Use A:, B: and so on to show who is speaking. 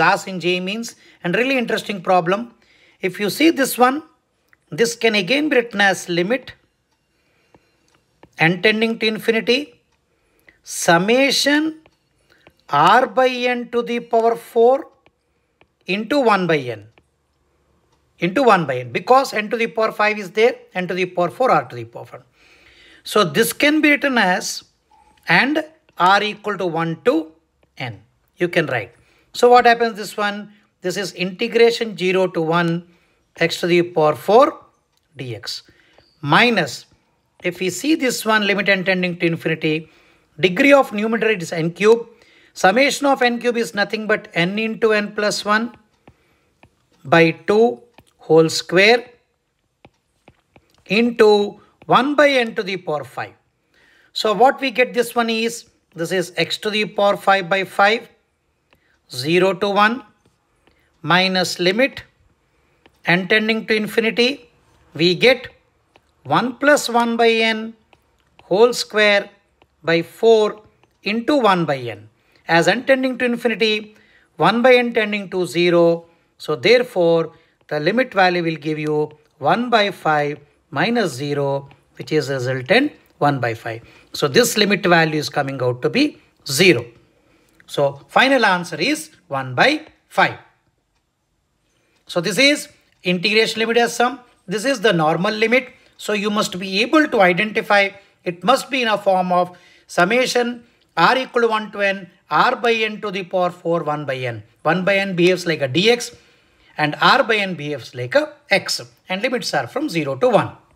A: As in J-means and really interesting problem. If you see this one, this can again be written as limit n tending to infinity summation r by n to the power 4 into 1 by n into 1 by n because n to the power 5 is there n to the power 4 r to the power 4. So this can be written as and r equal to 1 to n. You can write. So what happens this one? This is integration 0 to 1 x to the power 4 dx minus if we see this one limit and tending to infinity degree of numerator is n cube summation of n cube is nothing but n into n plus 1 by 2 whole square into 1 by n to the power 5. So what we get this one is this is x to the power 5 by 5 0 to 1 minus limit n tending to infinity we get 1 plus 1 by n whole square by 4 into 1 by n. As n tending to infinity, 1 by n tending to 0. So therefore, the limit value will give you 1 by 5 minus 0, which is resultant 1 by 5. So this limit value is coming out to be 0. So final answer is 1 by 5. So this is integration limit as sum. This is the normal limit. So you must be able to identify. It must be in a form of summation r equal to 1 to n, r by n to the power 4, 1 by n. 1 by n behaves like a dx and r by n behaves like a x and limits are from 0 to 1.